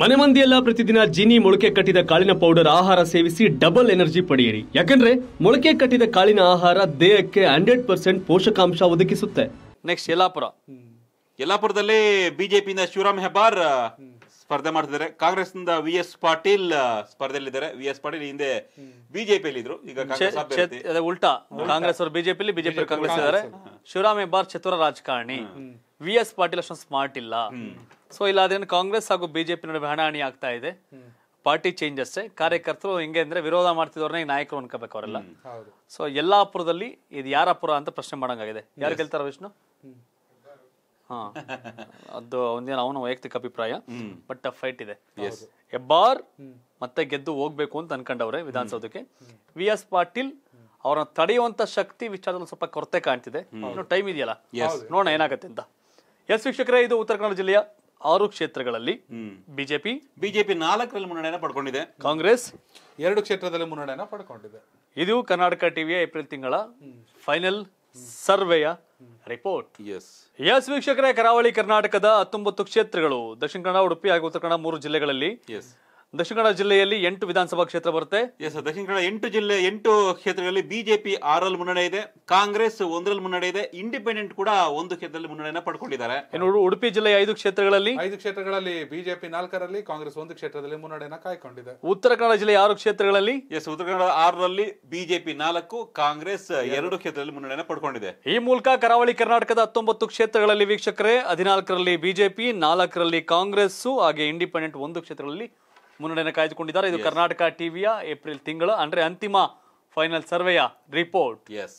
ಮನೆ ಮಂದಿಯೆಲ್ಲ ಪ್ರತಿದಿನ ಜೀನಿ ಮೊಳಕೆ ಕಟ್ಟಿದ ಕಾಳಿನ ಪೌಡರ್ ಆಹಾರ ಸೇವಿಸಿ ಡಬಲ್ ಎನರ್ಜಿ ಪಡೆಯಿರಿ ಯಾಕಂದ್ರೆ ಮೊಳಕೆ ಕಟ್ಟಿದ ಕಾಳಿನ ಆಹಾರ ದೇಹಕ್ಕೆ ಹಂಡ್ರೆಡ್ ಪರ್ಸೆಂಟ್ ಪೋಷಕಾಂಶ ಒದಗಿಸುತ್ತೆ ನೆಕ್ಸ್ಟ್ ಯಲ್ಲಾಪುರ ಯಲ್ಲಾಪುರದಲ್ಲಿ ಬಿಜೆಪಿಯಿಂದ ಶಿವರಾಮ್ ಹೆಬ್ಬಾರ್ ಸ್ಪರ್ಧೆ ಮಾಡ್ತಿದ್ದಾರೆ ಕಾಂಗ್ರೆಸ್ ನಿಂದ ವಿ ಎಸ್ ಪಾಟೀಲ್ ಸ್ಪರ್ಧೆಯಲ್ಲಿದ್ದಾರೆ ವಿ ಎಸ್ ಪಾಟೀಲ್ ಹಿಂದೆ ಬಿಜೆಪಿಯಲ್ಲಿ ಇದ್ರು ಈಗ ಉಲ್ಟಾ ಕಾಂಗ್ರೆಸ್ ಅವರು ಬಿಜೆಪಿಯಲ್ಲಿ ಬಿಜೆಪಿ ಕಾಂಗ್ರೆಸ್ ಇದ್ದಾರೆ ಶಿವರಾಮ್ ಹೆಬ್ಬಾರ್ ಚತುರ ರಾಜಕಾರಣಿ ವಿ ಎಸ್ ಪಾಟೀಲ್ ಅಷ್ಟೊಂದು ಸ್ಮಾರ್ಟ್ ಇಲ್ಲ ಸೊ ಇಲ್ಲ ಅದೇನು ಕಾಂಗ್ರೆಸ್ ಹಾಗೂ ಬಿಜೆಪಿ ನಡುವೆ ಹಣಾಹಣಿ ಆಗ್ತಾ ಇದೆ ಪಾರ್ಟಿ ಚೇಂಜ್ ಅಷ್ಟೇ ಕಾರ್ಯಕರ್ತರು ಹೆಂಗೆ ಅಂದ್ರೆ ವಿರೋಧ ಮಾಡ್ತಿದವ್ರನ್ನ ನಾಯಕರು ಅನ್ಕೋಬೇಕು ಅವರೆಲ್ಲ ಸೊ ಎಲ್ಲಾ ಅಪುರದಲ್ಲಿ ಇದು ಯಾರ ಅಪುರ ಅಂತ ಪ್ರಶ್ನೆ ಮಾಡಂಗಾಗಿದೆ ಯಾರು ಗೆಲ್ತಾರ ವಿಷ್ಣು ಹಾ ಅದು ಒಂದೇನು ಅವನ ವೈಯಕ್ತಿಕ ಅಭಿಪ್ರಾಯ ಬಟ್ ಫೈಟ್ ಇದೆ ಎಬ್ಬಾರ್ ಮತ್ತೆ ಗೆದ್ದು ಹೋಗ್ಬೇಕು ಅಂತ ಅನ್ಕೊಂಡವ್ರೆ ವಿಧಾನಸೌಧಕ್ಕೆ ವಿ ಎಸ್ ಪಾಟೀಲ್ ಅವರನ್ನ ತಡೆಯುವಂತ ಶಕ್ತಿ ವಿಚಾರದಲ್ಲಿ ಸ್ವಲ್ಪ ಕೊರತೆ ಕಾಣ್ತಿದೆ ಇನ್ನು ಟೈಮ್ ಇದೆಯಲ್ಲ ನೋಡೋಣ ಏನಾಗತ್ತೆ ಅಂತ ಎಸ್ ವೀಕ್ಷಕರೇ ಇದು ಉತ್ತರ ಕನ್ನಡ ಜಿಲ್ಲೆಯ ಆರು ಕ್ಷೇತ್ರಗಳಲ್ಲಿ ಬಿಜೆಪಿ ಬಿಜೆಪಿ ನಾಲ್ಕರಲ್ಲಿ ಮುನ್ನಡೆಯನ್ನು ಪಡ್ಕೊಂಡಿದೆ ಕಾಂಗ್ರೆಸ್ ಎರಡು ಕ್ಷೇತ್ರದಲ್ಲಿ ಮುನ್ನಡೆಯನ್ನು ಪಡ್ಕೊಂಡಿದೆ ಇದು ಕರ್ನಾಟಕ ಟಿವಿಯ ಏಪ್ರಿಲ್ ತಿಂಗಳ ಫೈನಲ್ ಸರ್ವೆಯ ರಿಪೋರ್ಟ್ ಎಸ್ ಎಸ್ ವೀಕ್ಷಕರೇ ಕರಾವಳಿ ಕರ್ನಾಟಕದ ಹತ್ತೊಂಬತ್ತು ಕ್ಷೇತ್ರಗಳು ದಕ್ಷಿಣ ಕನ್ನಡ ಉಡುಪಿ ಹಾಗೂ ಉತ್ತರ ಕನ್ನಡ ಮೂರು ಜಿಲ್ಲೆಗಳಲ್ಲಿ ಎಸ್ ದಕ್ಷಿಣ ಕನ್ನಡ ಜಿಲ್ಲೆಯಲ್ಲಿ ಎಂಟು ವಿಧಾನಸಭಾ ಕ್ಷೇತ್ರ ಬರುತ್ತೆ ಎಸ್ ದಕ್ಷಿಣ ಕನ್ನಡ ಎಂಟು ಜಿಲ್ಲೆ ಎಂಟು ಕ್ಷೇತ್ರಗಳಲ್ಲಿ ಬಿಜೆಪಿ ಆರಲ್ಲಿ ಮುನ್ನಡೆ ಇದೆ ಕಾಂಗ್ರೆಸ್ ಒಂದರಲ್ಲಿ ಮುನ್ನಡೆ ಇದೆ ಇಂಡಿಪೆಂಡೆಂಟ್ ಕೂಡ ಒಂದು ಕ್ಷೇತ್ರದಲ್ಲಿ ಮುನ್ನಡೆಯನ್ನು ಪಡ್ಕೊಂಡಿದ್ದಾರೆ ಉಡುಪಿ ಜಿಲ್ಲೆಯ ಐದು ಕ್ಷೇತ್ರಗಳಲ್ಲಿ ಐದು ಕ್ಷೇತ್ರಗಳಲ್ಲಿ ಬಿಜೆಪಿ ನಾಲ್ಕರಲ್ಲಿ ಕಾಂಗ್ರೆಸ್ ಒಂದು ಕ್ಷೇತ್ರದಲ್ಲಿ ಮುನ್ನಡೆಯನ್ನು ಕಾಯ್ಕೊಂಡಿದೆ ಉತ್ತರ ಕನ್ನಡ ಜಿಲ್ಲೆ ಆರು ಕ್ಷೇತ್ರಗಳಲ್ಲಿ ಎಸ್ ಉತ್ತರ ಕನ್ನಡ ಆರರಲ್ಲಿ ಬಿಜೆಪಿ ನಾಲ್ಕು ಕಾಂಗ್ರೆಸ್ ಎರಡು ಕ್ಷೇತ್ರದಲ್ಲಿ ಮುನ್ನಡೆಯನ್ನು ಪಡ್ಕೊಂಡಿದೆ ಈ ಮೂಲಕ ಕರಾವಳಿ ಕರ್ನಾಟಕದ ಹತ್ತೊಂಬತ್ತು ಕ್ಷೇತ್ರಗಳಲ್ಲಿ ವೀಕ್ಷಕರೇ ಹದಿನಾಲ್ಕರಲ್ಲಿ ಬಿಜೆಪಿ ನಾಲ್ಕರಲ್ಲಿ ಕಾಂಗ್ರೆಸ್ ಹಾಗೆ ಇಂಡಿಪೆಂಡೆಂಟ್ ಒಂದು ಕ್ಷೇತ್ರಗಳಲ್ಲಿ ಮುನ್ನಡೆಯನ್ನು ಕಾಯ್ದುಕೊಂಡಿದ್ದಾರೆ ಇದು ಕರ್ನಾಟಕ ಟಿವಿಯ ಏಪ್ರಿಲ್ ತಿಂಗಳು ಅಂದ್ರೆ ಅಂತಿಮ ಫೈನಲ್ ಸರ್ವೆಯ ರಿಪೋರ್ಟ್ ಎಸ್